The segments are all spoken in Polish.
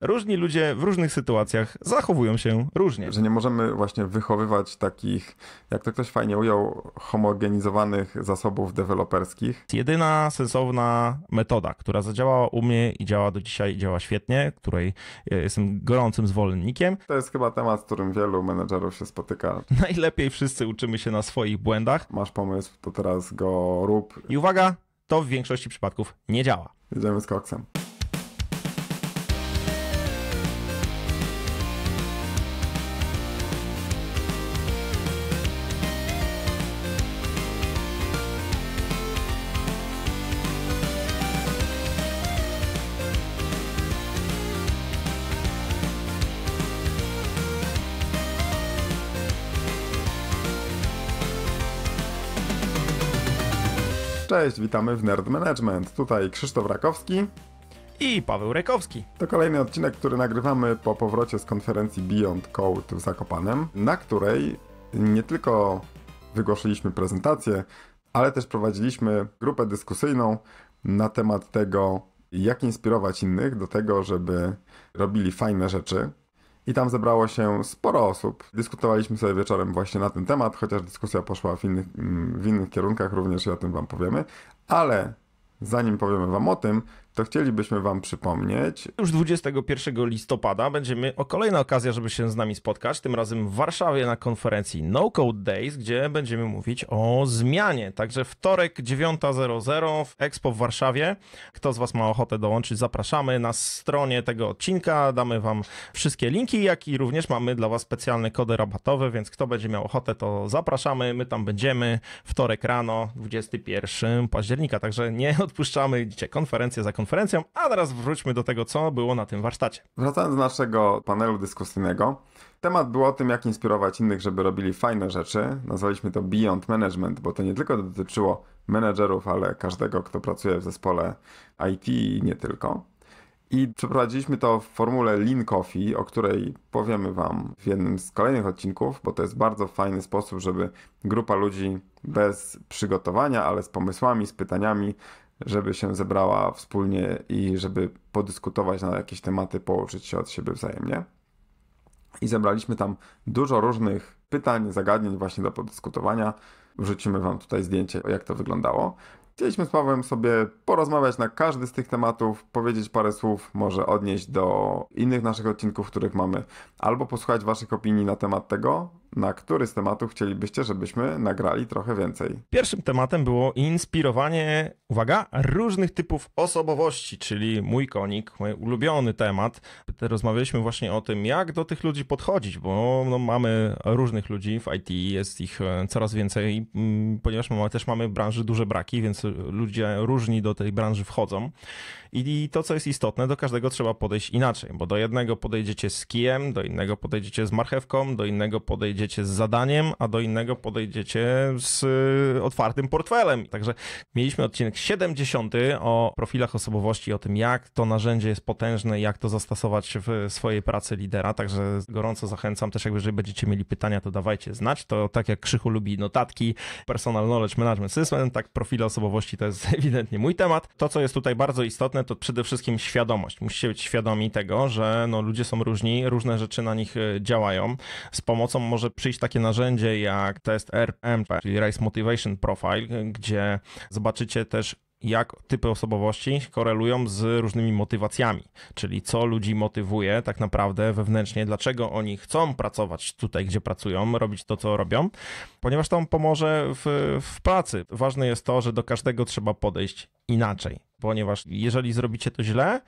różni ludzie w różnych sytuacjach zachowują się różnie. Że nie możemy właśnie wychowywać takich, jak to ktoś fajnie ujął, homogenizowanych zasobów deweloperskich. Jedyna sensowna metoda, która zadziałała u mnie i działa do dzisiaj, działa świetnie, której e, jestem gorącym zwolennikiem. To jest chyba temat, z którym wielu menedżerów się spotyka. Najlepiej wszyscy uczymy się na swoich błędach. Masz pomysł, to teraz go rób. I uwaga, to w większości przypadków nie działa. Jedziemy z koksem. Cześć, witamy w Nerd Management. Tutaj Krzysztof Rakowski i Paweł Rekowski. To kolejny odcinek, który nagrywamy po powrocie z konferencji Beyond Code w Zakopanem, na której nie tylko wygłosiliśmy prezentację, ale też prowadziliśmy grupę dyskusyjną na temat tego, jak inspirować innych do tego, żeby robili fajne rzeczy, i tam zebrało się sporo osób. Dyskutowaliśmy sobie wieczorem właśnie na ten temat, chociaż dyskusja poszła w innych, mm, w innych kierunkach, również i o tym Wam powiemy. Ale zanim powiemy Wam o tym, to chcielibyśmy Wam przypomnieć. Już 21 listopada będziemy o kolejna okazja, żeby się z nami spotkać, tym razem w Warszawie na konferencji No Code Days, gdzie będziemy mówić o zmianie. Także wtorek 9.00 w Expo w Warszawie. Kto z Was ma ochotę dołączyć, zapraszamy na stronie tego odcinka. Damy Wam wszystkie linki, jak i również mamy dla Was specjalne kody rabatowe, więc kto będzie miał ochotę, to zapraszamy. My tam będziemy wtorek rano, 21 października. Także nie odpuszczamy. Widzicie, konferencja za konferencją, a teraz wróćmy do tego, co było na tym warsztacie. Wracając do naszego panelu dyskusyjnego, temat był o tym, jak inspirować innych, żeby robili fajne rzeczy. Nazwaliśmy to Beyond Management, bo to nie tylko dotyczyło menedżerów, ale każdego, kto pracuje w zespole IT i nie tylko. I przeprowadziliśmy to w formule Lean Coffee, o której powiemy Wam w jednym z kolejnych odcinków, bo to jest bardzo fajny sposób, żeby grupa ludzi bez przygotowania, ale z pomysłami, z pytaniami żeby się zebrała wspólnie i żeby podyskutować na jakieś tematy, połączyć się od siebie wzajemnie. I zebraliśmy tam dużo różnych pytań, zagadnień właśnie do podyskutowania. Wrzucimy Wam tutaj zdjęcie, jak to wyglądało. Chcieliśmy z Pawłem sobie porozmawiać na każdy z tych tematów, powiedzieć parę słów, może odnieść do innych naszych odcinków, w których mamy, albo posłuchać Waszych opinii na temat tego, na który z tematów chcielibyście, żebyśmy nagrali trochę więcej? Pierwszym tematem było inspirowanie, uwaga, różnych typów osobowości, czyli mój konik, mój ulubiony temat. Rozmawialiśmy właśnie o tym, jak do tych ludzi podchodzić, bo no, mamy różnych ludzi w IT, jest ich e, coraz więcej, mm, ponieważ mamy, też mamy w branży duże braki, więc ludzie różni do tej branży wchodzą. I to, co jest istotne, do każdego trzeba podejść inaczej, bo do jednego podejdziecie z kijem, do innego podejdziecie z marchewką, do innego podejdziecie z zadaniem, a do innego podejdziecie z y, otwartym portfelem. Także mieliśmy odcinek 70 o profilach osobowości, o tym, jak to narzędzie jest potężne, jak to zastosować w swojej pracy lidera. Także gorąco zachęcam też, jakby, jeżeli będziecie mieli pytania, to dawajcie znać. To tak jak Krzychu lubi notatki, personal knowledge management system, tak profile osobowości to jest ewidentnie mój temat. To, co jest tutaj bardzo istotne, to przede wszystkim świadomość. Musicie być świadomi tego, że no, ludzie są różni, różne rzeczy na nich e, działają. Z pomocą może przyjść takie narzędzie jak test RMP, czyli Race Motivation Profile, e, gdzie zobaczycie też jak typy osobowości korelują z różnymi motywacjami, czyli co ludzi motywuje tak naprawdę wewnętrznie, dlaczego oni chcą pracować tutaj, gdzie pracują, robić to, co robią, ponieważ to pomoże w, w pracy. Ważne jest to, że do każdego trzeba podejść inaczej ponieważ jeżeli zrobicie to źle,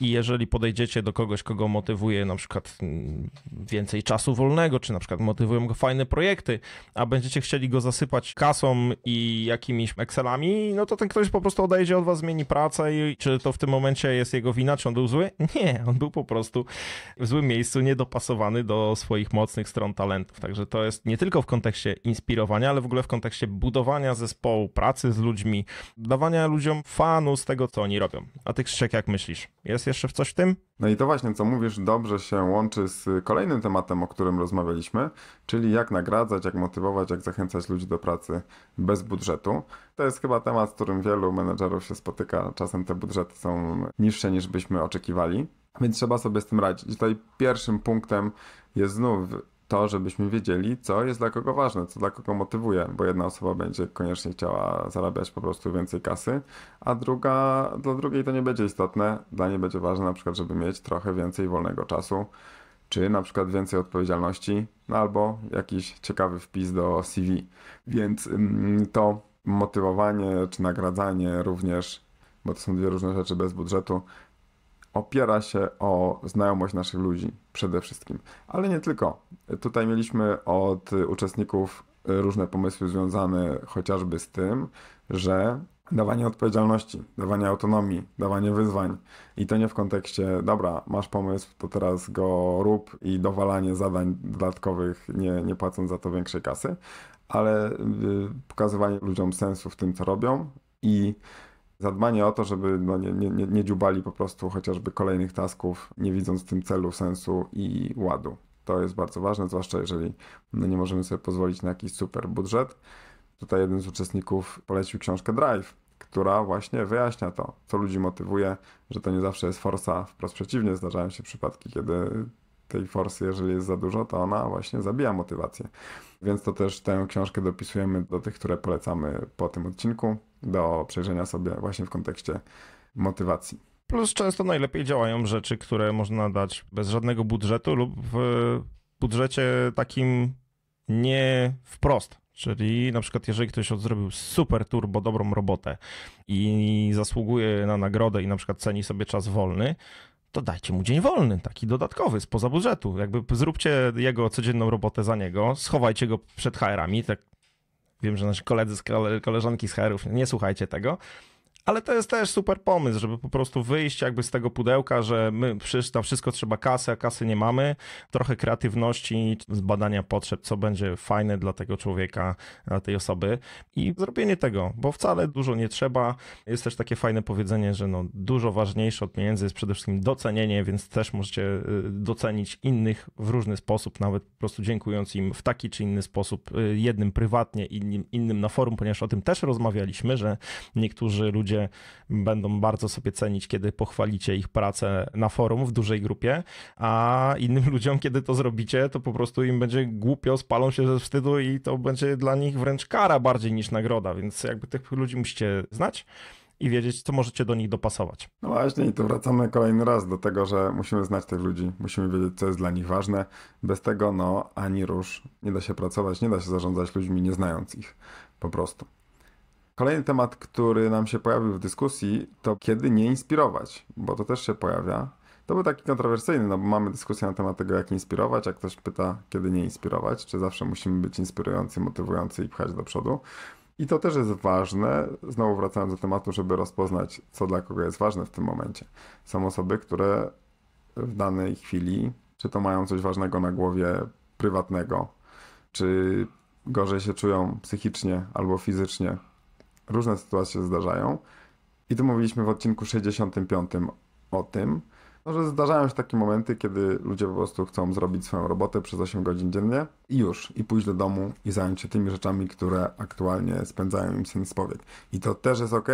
i jeżeli podejdziecie do kogoś, kogo motywuje na przykład mm, więcej czasu wolnego, czy na przykład motywują go fajne projekty, a będziecie chcieli go zasypać kasą i jakimiś Excelami, no to ten ktoś po prostu odejdzie od was, zmieni pracę i czy to w tym momencie jest jego wina, czy on był zły? Nie, on był po prostu w złym miejscu, niedopasowany do swoich mocnych stron talentów. Także to jest nie tylko w kontekście inspirowania, ale w ogóle w kontekście budowania zespołu, pracy z ludźmi, dawania ludziom fanu z tego, co oni robią. A ty Krzysiek, jak myślisz? Jest jest jeszcze coś w tym? No i to właśnie, co mówisz, dobrze się łączy z kolejnym tematem, o którym rozmawialiśmy, czyli jak nagradzać, jak motywować, jak zachęcać ludzi do pracy bez budżetu. To jest chyba temat, z którym wielu menedżerów się spotyka. Czasem te budżety są niższe niż byśmy oczekiwali. Więc trzeba sobie z tym radzić. Tutaj pierwszym punktem jest znów to, żebyśmy wiedzieli, co jest dla kogo ważne, co dla kogo motywuje, bo jedna osoba będzie koniecznie chciała zarabiać po prostu więcej kasy, a druga, dla drugiej to nie będzie istotne, dla niej będzie ważne na przykład, żeby mieć trochę więcej wolnego czasu, czy na przykład więcej odpowiedzialności, no albo jakiś ciekawy wpis do CV. Więc mm, to motywowanie czy nagradzanie również, bo to są dwie różne rzeczy bez budżetu, opiera się o znajomość naszych ludzi przede wszystkim. Ale nie tylko. Tutaj mieliśmy od uczestników różne pomysły związane chociażby z tym, że dawanie odpowiedzialności, dawanie autonomii, dawanie wyzwań i to nie w kontekście, dobra, masz pomysł, to teraz go rób i dowalanie zadań dodatkowych, nie, nie płacąc za to większej kasy, ale y, pokazywanie ludziom sensu w tym, co robią i zadbanie o to, żeby no nie, nie, nie dziubali po prostu chociażby kolejnych tasków, nie widząc w tym celu, sensu i ładu. To jest bardzo ważne, zwłaszcza jeżeli no nie możemy sobie pozwolić na jakiś super budżet. Tutaj jeden z uczestników polecił książkę Drive, która właśnie wyjaśnia to, co ludzi motywuje, że to nie zawsze jest forsa, wprost przeciwnie, zdarzają się przypadki, kiedy tej forsy, jeżeli jest za dużo, to ona właśnie zabija motywację. Więc to też tę książkę dopisujemy do tych, które polecamy po tym odcinku, do przejrzenia sobie właśnie w kontekście motywacji. Plus często najlepiej działają rzeczy, które można dać bez żadnego budżetu lub w budżecie takim nie wprost. Czyli na przykład, jeżeli ktoś zrobił super turbo dobrą robotę i zasługuje na nagrodę i na przykład ceni sobie czas wolny, to dajcie mu dzień wolny, taki dodatkowy, spoza budżetu. Jakby zróbcie jego codzienną robotę za niego, schowajcie go przed HR-ami, tak Wiem, że nasi koledzy, koleżanki z HR-ów, nie słuchajcie tego, ale to jest też super pomysł, żeby po prostu wyjść jakby z tego pudełka, że my na wszystko trzeba kasy, a kasy nie mamy. Trochę kreatywności, zbadania potrzeb, co będzie fajne dla tego człowieka, dla tej osoby i zrobienie tego, bo wcale dużo nie trzeba. Jest też takie fajne powiedzenie, że no, dużo ważniejsze od pieniędzy jest przede wszystkim docenienie, więc też możecie y, docenić innych w różny sposób, nawet po prostu dziękując im w taki czy inny sposób, y, jednym prywatnie, innym, innym na forum, ponieważ o tym też rozmawialiśmy, że niektórzy ludzie ludzie będą bardzo sobie cenić, kiedy pochwalicie ich pracę na forum w dużej grupie, a innym ludziom, kiedy to zrobicie, to po prostu im będzie głupio, spalą się ze wstydu i to będzie dla nich wręcz kara bardziej niż nagroda, więc jakby tych ludzi musicie znać i wiedzieć, co możecie do nich dopasować. No właśnie, i tu wracamy kolejny raz do tego, że musimy znać tych ludzi, musimy wiedzieć, co jest dla nich ważne. Bez tego, no, ani rusz, nie da się pracować, nie da się zarządzać ludźmi, nie znając ich po prostu. Kolejny temat, który nam się pojawił w dyskusji, to kiedy nie inspirować, bo to też się pojawia. To był taki kontrowersyjny, no bo mamy dyskusję na temat tego, jak inspirować, jak ktoś pyta, kiedy nie inspirować, czy zawsze musimy być inspirujący, motywujący i pchać do przodu. I to też jest ważne, znowu wracając do tematu, żeby rozpoznać, co dla kogo jest ważne w tym momencie. Są osoby, które w danej chwili, czy to mają coś ważnego na głowie prywatnego, czy gorzej się czują psychicznie albo fizycznie, różne sytuacje się zdarzają. I tu mówiliśmy w odcinku 65 o tym, no, że zdarzają się takie momenty, kiedy ludzie po prostu chcą zrobić swoją robotę przez 8 godzin dziennie i już, i pójść do domu i zająć się tymi rzeczami, które aktualnie spędzają im sens powiek. I to też jest ok.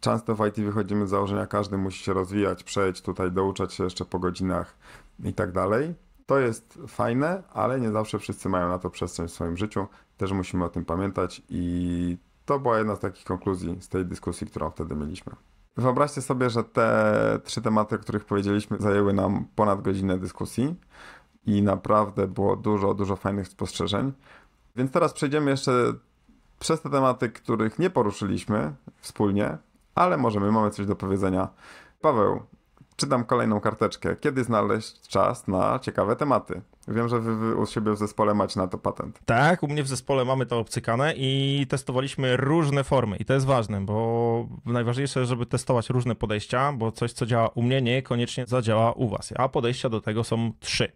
Często w IT wychodzimy z założenia, każdy musi się rozwijać, przejść tutaj, douczać się jeszcze po godzinach i tak dalej. To jest fajne, ale nie zawsze wszyscy mają na to przestrzeń w swoim życiu. Też musimy o tym pamiętać i to była jedna z takich konkluzji z tej dyskusji, którą wtedy mieliśmy. Wyobraźcie sobie, że te trzy tematy, o których powiedzieliśmy, zajęły nam ponad godzinę dyskusji i naprawdę było dużo, dużo fajnych spostrzeżeń. Więc teraz przejdziemy jeszcze przez te tematy, których nie poruszyliśmy wspólnie, ale możemy mamy coś do powiedzenia. Paweł, czytam kolejną karteczkę. Kiedy znaleźć czas na ciekawe tematy? Wiem, że wy, wy u siebie w zespole macie na to patent. Tak, u mnie w zespole mamy to obcykane i testowaliśmy różne formy i to jest ważne, bo najważniejsze, żeby testować różne podejścia, bo coś, co działa u mnie, niekoniecznie zadziała u was, a podejścia do tego są trzy.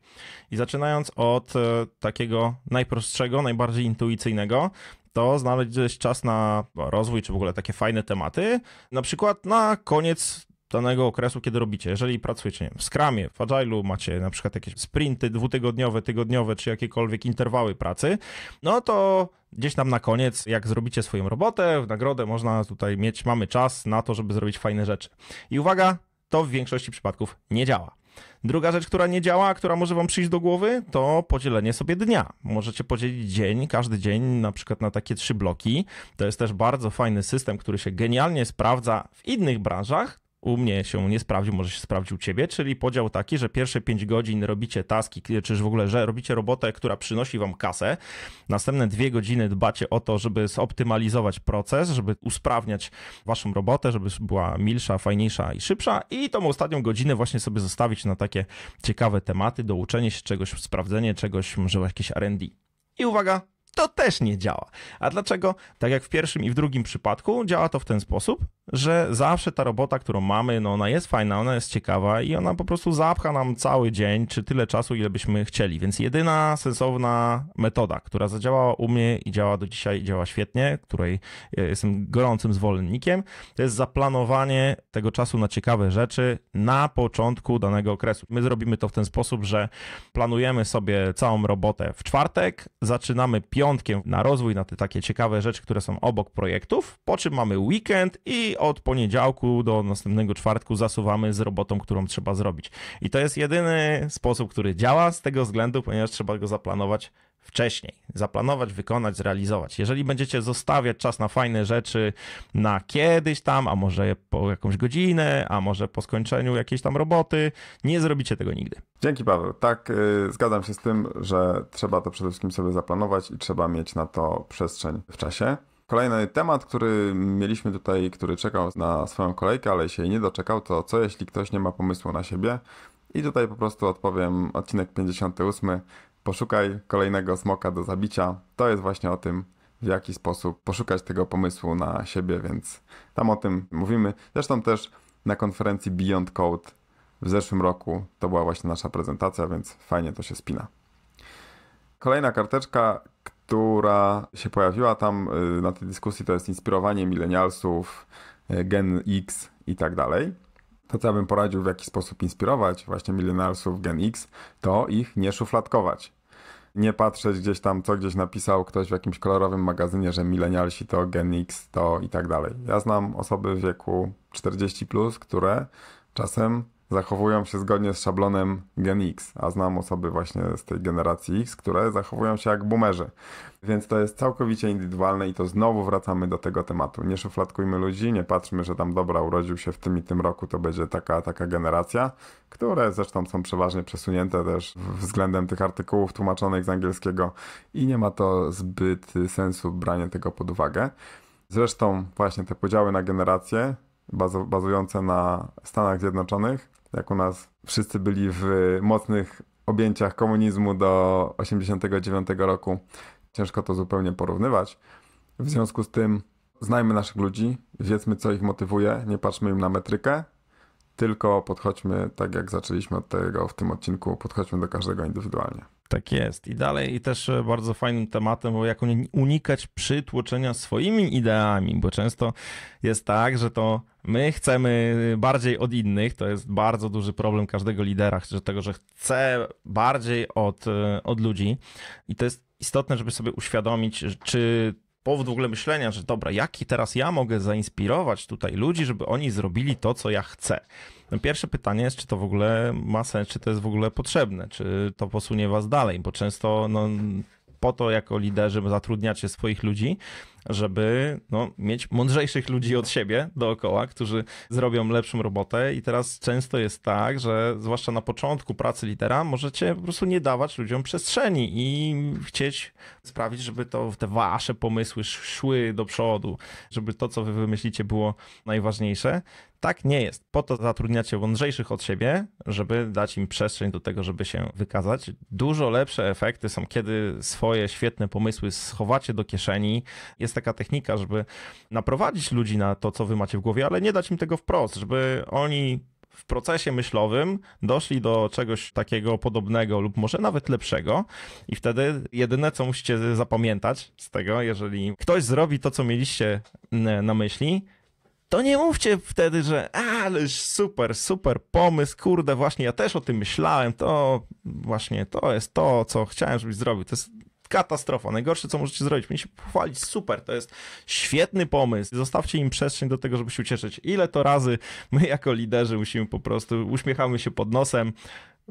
I zaczynając od e, takiego najprostszego, najbardziej intuicyjnego, to znaleźć czas na rozwój, czy w ogóle takie fajne tematy. Na przykład na koniec danego okresu, kiedy robicie. Jeżeli pracujecie nie wiem, w Scrumie, w Agile'u, macie na przykład jakieś sprinty dwutygodniowe, tygodniowe, czy jakiekolwiek interwały pracy, no to gdzieś tam na koniec, jak zrobicie swoją robotę, w nagrodę można tutaj mieć, mamy czas na to, żeby zrobić fajne rzeczy. I uwaga, to w większości przypadków nie działa. Druga rzecz, która nie działa, która może Wam przyjść do głowy, to podzielenie sobie dnia. Możecie podzielić dzień, każdy dzień na przykład na takie trzy bloki. To jest też bardzo fajny system, który się genialnie sprawdza w innych branżach u mnie się nie sprawdził, może się sprawdził u ciebie, czyli podział taki, że pierwsze 5 godzin robicie taski, czyż w ogóle, że robicie robotę, która przynosi wam kasę, następne 2 godziny dbacie o to, żeby zoptymalizować proces, żeby usprawniać waszą robotę, żeby była milsza, fajniejsza i szybsza i tą ostatnią godzinę właśnie sobie zostawić na takie ciekawe tematy, do uczenia się czegoś, sprawdzenie czegoś, może jakieś R&D. I uwaga, to też nie działa. A dlaczego? Tak jak w pierwszym i w drugim przypadku, działa to w ten sposób, że zawsze ta robota, którą mamy, no ona jest fajna, ona jest ciekawa i ona po prostu zapcha nam cały dzień, czy tyle czasu, ile byśmy chcieli. Więc jedyna sensowna metoda, która zadziałała u mnie i działa do dzisiaj, działa świetnie, której e, jestem gorącym zwolennikiem, to jest zaplanowanie tego czasu na ciekawe rzeczy na początku danego okresu. My zrobimy to w ten sposób, że planujemy sobie całą robotę w czwartek, zaczynamy piątek, na rozwój, na te takie ciekawe rzeczy, które są obok projektów, po czym mamy weekend i od poniedziałku do następnego czwartku zasuwamy z robotą, którą trzeba zrobić. I to jest jedyny sposób, który działa z tego względu, ponieważ trzeba go zaplanować wcześniej. Zaplanować, wykonać, zrealizować. Jeżeli będziecie zostawiać czas na fajne rzeczy na kiedyś tam, a może po jakąś godzinę, a może po skończeniu jakiejś tam roboty, nie zrobicie tego nigdy. Dzięki Paweł. Tak, yy, zgadzam się z tym, że trzeba to przede wszystkim sobie zaplanować i trzeba mieć na to przestrzeń w czasie. Kolejny temat, który mieliśmy tutaj, który czekał na swoją kolejkę, ale się jej nie doczekał, to co jeśli ktoś nie ma pomysłu na siebie? I tutaj po prostu odpowiem odcinek 58 Poszukaj kolejnego smoka do zabicia. To jest właśnie o tym, w jaki sposób poszukać tego pomysłu na siebie, więc tam o tym mówimy. Zresztą też na konferencji Beyond Code w zeszłym roku to była właśnie nasza prezentacja, więc fajnie to się spina. Kolejna karteczka, która się pojawiła tam y, na tej dyskusji, to jest inspirowanie milenialsów, y, Gen X i tak dalej. To, co ja bym poradził, w jaki sposób inspirować właśnie milenialsów Gen X, to ich nie szufladkować nie patrzeć gdzieś tam, co gdzieś napisał ktoś w jakimś kolorowym magazynie, że milenialsi to Gen X to i tak dalej. Ja znam osoby w wieku 40+, plus, które czasem zachowują się zgodnie z szablonem Gen X, a znam osoby właśnie z tej generacji X, które zachowują się jak boomerzy. Więc to jest całkowicie indywidualne i to znowu wracamy do tego tematu. Nie szufladkujmy ludzi, nie patrzmy, że tam dobra, urodził się w tym i tym roku, to będzie taka, taka generacja, które zresztą są przeważnie przesunięte też względem tych artykułów tłumaczonych z angielskiego i nie ma to zbyt sensu branie tego pod uwagę. Zresztą właśnie te podziały na generacje bazujące na Stanach Zjednoczonych jak u nas wszyscy byli w mocnych objęciach komunizmu do 89 roku. Ciężko to zupełnie porównywać. W związku z tym znajmy naszych ludzi, wiedzmy co ich motywuje, nie patrzmy im na metrykę, tylko podchodźmy tak jak zaczęliśmy od tego w tym odcinku, podchodźmy do każdego indywidualnie. Tak jest. I dalej, i też e, bardzo fajnym tematem bo jak unikać przytłoczenia swoimi ideami, bo często jest tak, że to my chcemy bardziej od innych. To jest bardzo duży problem każdego lidera, że tego, że chce bardziej od, e, od ludzi. I to jest istotne, żeby sobie uświadomić, czy powód w ogóle myślenia, że dobra, jaki teraz ja mogę zainspirować tutaj ludzi, żeby oni zrobili to, co ja chcę. No pierwsze pytanie jest, czy to w ogóle ma sens, czy to jest w ogóle potrzebne, czy to posunie was dalej, bo często no, po to jako liderzy zatrudniacie swoich ludzi, żeby no, mieć mądrzejszych ludzi od siebie dookoła, którzy zrobią lepszą robotę. I teraz często jest tak, że zwłaszcza na początku pracy litera możecie po prostu nie dawać ludziom przestrzeni i chcieć sprawić, żeby to te wasze pomysły szły do przodu, żeby to, co wy wymyślicie, było najważniejsze. Tak nie jest. Po to zatrudniacie mądrzejszych od siebie, żeby dać im przestrzeń do tego, żeby się wykazać. Dużo lepsze efekty są, kiedy swoje świetne pomysły schowacie do kieszeni. Jest jest taka technika, żeby naprowadzić ludzi na to, co wy macie w głowie, ale nie dać im tego wprost, żeby oni w procesie myślowym doszli do czegoś takiego podobnego lub może nawet lepszego i wtedy jedyne, co musicie zapamiętać z tego, jeżeli ktoś zrobi to, co mieliście na myśli, to nie mówcie wtedy, że ależ super, super pomysł, kurde, właśnie ja też o tym myślałem, to właśnie to jest to, co chciałem, żebyś zrobił. To jest katastrofa. Najgorsze, co możecie zrobić. Powinniście pochwalić, super, to jest świetny pomysł. Zostawcie im przestrzeń do tego, żeby się ucieszyć. Ile to razy my jako liderzy musimy po prostu, uśmiechamy się pod nosem,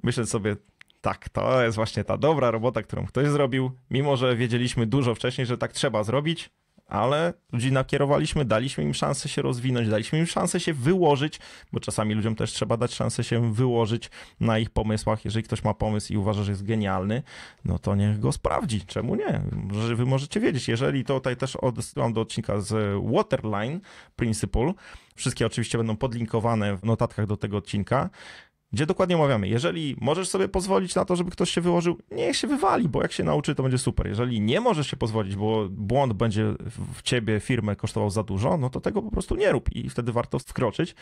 myśleć sobie, tak, to jest właśnie ta dobra robota, którą ktoś zrobił, mimo że wiedzieliśmy dużo wcześniej, że tak trzeba zrobić, ale ludzi nakierowaliśmy, daliśmy im szansę się rozwinąć, daliśmy im szansę się wyłożyć, bo czasami ludziom też trzeba dać szansę się wyłożyć na ich pomysłach. Jeżeli ktoś ma pomysł i uważa, że jest genialny, no to niech go sprawdzi. Czemu nie? Że wy możecie wiedzieć. Jeżeli to tutaj też odsyłam do odcinka z Waterline Principle, wszystkie oczywiście będą podlinkowane w notatkach do tego odcinka gdzie dokładnie omawiamy, jeżeli możesz sobie pozwolić na to, żeby ktoś się wyłożył, niech się wywali, bo jak się nauczy, to będzie super. Jeżeli nie możesz się pozwolić, bo błąd będzie w ciebie, firmę kosztował za dużo, no to tego po prostu nie rób i wtedy warto wkroczyć,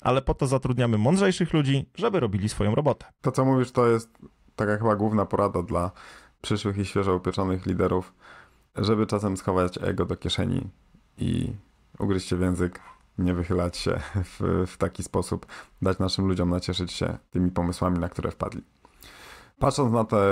ale po to zatrudniamy mądrzejszych ludzi, żeby robili swoją robotę. To, co mówisz, to jest taka chyba główna porada dla przyszłych i świeżo upieczonych liderów, żeby czasem schować ego do kieszeni i ugryźć się w język nie wychylać się w, w taki sposób, dać naszym ludziom nacieszyć się tymi pomysłami, na które wpadli. Patrząc na te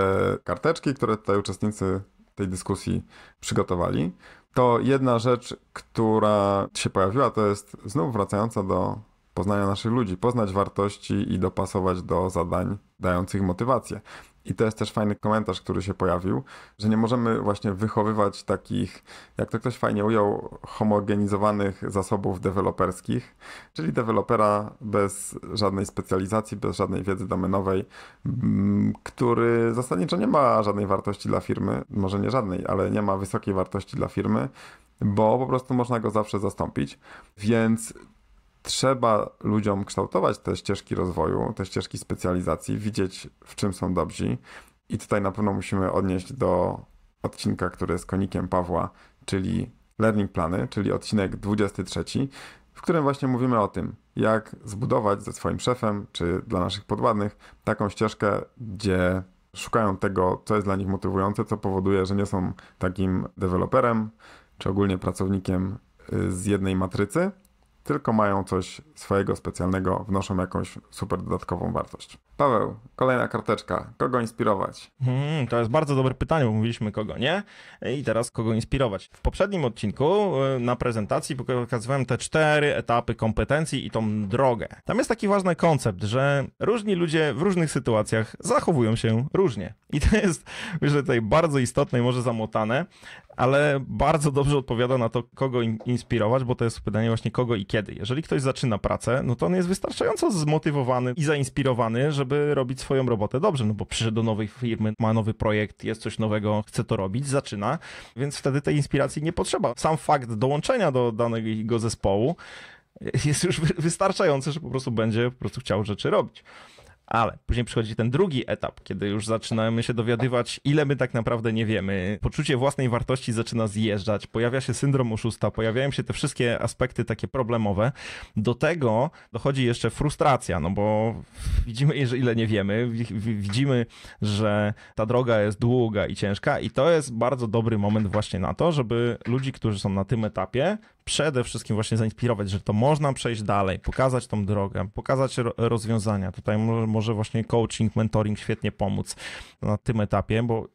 karteczki, które tutaj uczestnicy tej dyskusji przygotowali, to jedna rzecz, która się pojawiła, to jest znów wracająca do poznania naszych ludzi, poznać wartości i dopasować do zadań dających motywację. I to jest też fajny komentarz, który się pojawił, że nie możemy właśnie wychowywać takich, jak to ktoś fajnie ujął, homogenizowanych zasobów deweloperskich, czyli dewelopera bez żadnej specjalizacji, bez żadnej wiedzy domenowej, mm, który zasadniczo nie ma żadnej wartości dla firmy, może nie żadnej, ale nie ma wysokiej wartości dla firmy, bo po prostu można go zawsze zastąpić. Więc trzeba ludziom kształtować te ścieżki rozwoju, te ścieżki specjalizacji, widzieć w czym są dobrzy. I tutaj na pewno musimy odnieść do odcinka, który jest konikiem Pawła, czyli Learning Plany, czyli odcinek 23, w którym właśnie mówimy o tym, jak zbudować ze swoim szefem czy dla naszych podładnych taką ścieżkę, gdzie szukają tego, co jest dla nich motywujące, co powoduje, że nie są takim deweloperem czy ogólnie pracownikiem y, z jednej matrycy, tylko mają coś swojego specjalnego, wnoszą jakąś super dodatkową wartość. Paweł, kolejna karteczka. Kogo inspirować? Hmm, to jest bardzo dobre pytanie, bo mówiliśmy kogo nie i teraz kogo inspirować. W poprzednim odcinku y, na prezentacji pokazywałem te cztery etapy kompetencji i tą drogę. Tam jest taki ważny koncept, że różni ludzie w różnych sytuacjach zachowują się różnie. I to jest, myślę, tutaj bardzo istotne i może zamotane, ale bardzo dobrze odpowiada na to, kogo inspirować, bo to jest pytanie właśnie kogo i kiedy. Jeżeli ktoś zaczyna pracę, no to on jest wystarczająco zmotywowany i zainspirowany, żeby robić swoją robotę dobrze, no bo przyszedł do nowej firmy, ma nowy projekt, jest coś nowego, chce to robić, zaczyna, więc wtedy tej inspiracji nie potrzeba. Sam fakt dołączenia do danego zespołu jest już wystarczający, że po prostu będzie po prostu chciał rzeczy robić. Ale później przychodzi ten drugi etap, kiedy już zaczynamy się dowiadywać, ile my tak naprawdę nie wiemy. Poczucie własnej wartości zaczyna zjeżdżać, pojawia się syndrom oszusta, pojawiają się te wszystkie aspekty takie problemowe. Do tego dochodzi jeszcze frustracja, no bo widzimy, że ile nie wiemy, widzimy, że ta droga jest długa i ciężka, i to jest bardzo dobry moment właśnie na to, żeby ludzi, którzy są na tym etapie, przede wszystkim właśnie zainspirować, że to można przejść dalej, pokazać tą drogę, pokazać rozwiązania. Tutaj może właśnie coaching, mentoring świetnie pomóc na tym etapie, bo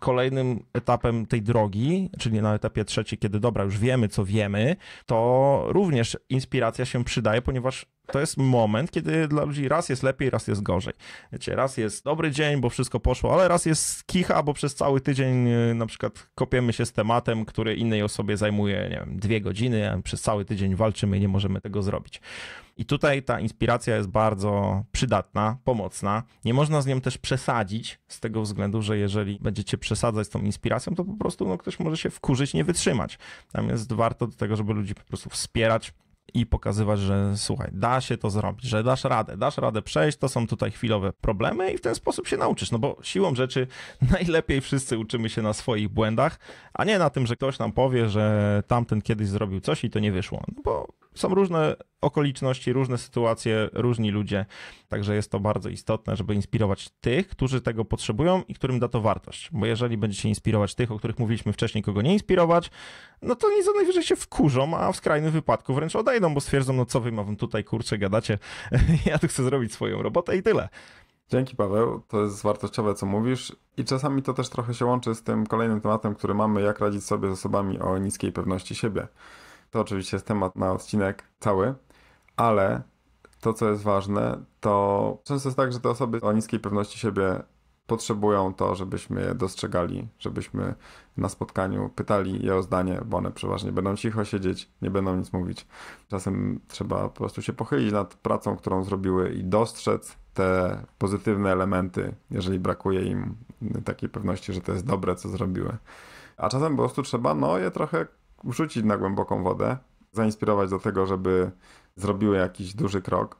kolejnym etapem tej drogi, czyli na etapie trzeciej, kiedy dobra, już wiemy, co wiemy, to również inspiracja się przydaje, ponieważ to jest moment, kiedy dla ludzi raz jest lepiej, raz jest gorzej. Wiecie, raz jest dobry dzień, bo wszystko poszło, ale raz jest kicha, bo przez cały tydzień y, na przykład kopiemy się z tematem, który innej osobie zajmuje, nie wiem, dwie godziny, a przez cały tydzień walczymy i nie możemy tego zrobić. I tutaj ta inspiracja jest bardzo przydatna, pomocna. Nie można z nią też przesadzić, z tego względu, że jeżeli będziecie przesadzać z tą inspiracją, to po prostu no, ktoś może się wkurzyć, nie wytrzymać. Tam jest warto do tego, żeby ludzi po prostu wspierać, i pokazywać, że słuchaj, da się to zrobić, że dasz radę, dasz radę przejść, to są tutaj chwilowe problemy i w ten sposób się nauczysz, no bo siłą rzeczy najlepiej wszyscy uczymy się na swoich błędach, a nie na tym, że ktoś nam powie, że tamten kiedyś zrobił coś i to nie wyszło, no bo są różne okoliczności, różne sytuacje, różni ludzie. Także jest to bardzo istotne, żeby inspirować tych, którzy tego potrzebują i którym da to wartość. Bo jeżeli będziecie inspirować tych, o których mówiliśmy wcześniej, kogo nie inspirować, no to nie co najwyżej się wkurzą, a w skrajnym wypadku wręcz odejdą, bo stwierdzą, no co wy ma wam tutaj kurczę gadacie, ja tu chcę zrobić swoją robotę i tyle. Dzięki Paweł, to jest wartościowe co mówisz i czasami to też trochę się łączy z tym kolejnym tematem, który mamy, jak radzić sobie z osobami o niskiej pewności siebie. To oczywiście jest temat na odcinek cały, ale to, co jest ważne, to często jest tak, że te osoby o niskiej pewności siebie potrzebują to, żebyśmy je dostrzegali, żebyśmy na spotkaniu pytali je o zdanie, bo one przeważnie będą cicho siedzieć, nie będą nic mówić. Czasem trzeba po prostu się pochylić nad pracą, którą zrobiły i dostrzec te pozytywne elementy, jeżeli brakuje im takiej pewności, że to jest dobre, co zrobiły. A czasem po prostu trzeba no, je trochę wrzucić na głęboką wodę, zainspirować do tego, żeby zrobiły jakiś duży krok,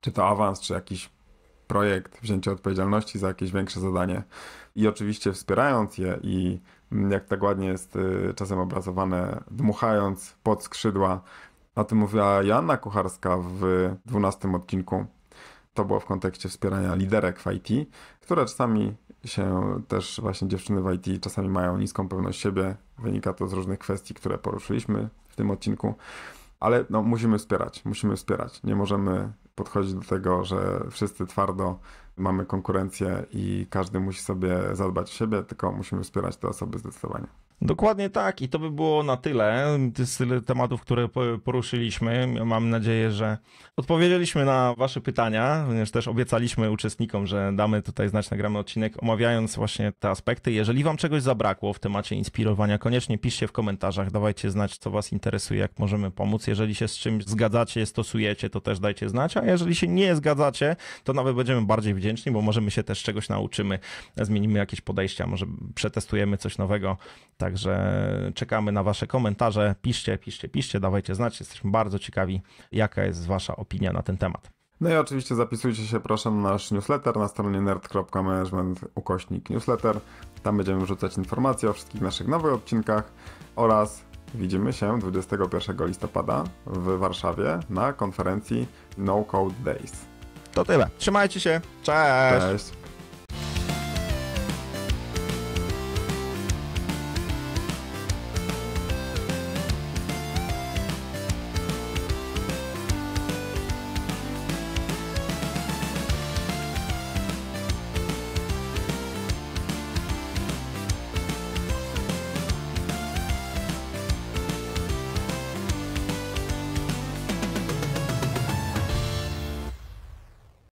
czy to awans, czy jakiś projekt, wzięcie odpowiedzialności za jakieś większe zadanie. I oczywiście wspierając je i mm, jak tak ładnie jest y, czasem obrazowane, dmuchając pod skrzydła. O tym mówiła Joanna Kucharska w 12 odcinku. To było w kontekście wspierania liderek w IT, które czasami się też właśnie dziewczyny w IT czasami mają niską pewność siebie. Wynika to z różnych kwestii, które poruszyliśmy w tym odcinku, ale no, musimy wspierać, musimy wspierać. Nie możemy podchodzić do tego, że wszyscy twardo mamy konkurencję i każdy musi sobie zadbać o siebie, tylko musimy wspierać te osoby zdecydowanie. Dokładnie tak i to by było na tyle z tyle tematów, które poruszyliśmy. Mam nadzieję, że odpowiedzieliśmy na wasze pytania, ponieważ też obiecaliśmy uczestnikom, że damy tutaj znać, nagramy odcinek omawiając właśnie te aspekty. Jeżeli wam czegoś zabrakło w temacie inspirowania, koniecznie piszcie w komentarzach, dawajcie znać, co was interesuje, jak możemy pomóc. Jeżeli się z czymś zgadzacie, stosujecie, to też dajcie znać, a jeżeli się nie zgadzacie, to nawet będziemy bardziej wdzięczni, bo możemy się też czegoś nauczymy, zmienimy jakieś podejścia, może przetestujemy coś nowego. Tak Także czekamy na Wasze komentarze. Piszcie, piszcie, piszcie, dawajcie znać. Jesteśmy bardzo ciekawi, jaka jest Wasza opinia na ten temat. No i oczywiście zapisujcie się proszę na nasz newsletter na stronie nerd.management ukośnik newsletter. Tam będziemy wrzucać informacje o wszystkich naszych nowych odcinkach oraz widzimy się 21 listopada w Warszawie na konferencji No Code Days. To tyle. Trzymajcie się. Cześć. Cześć.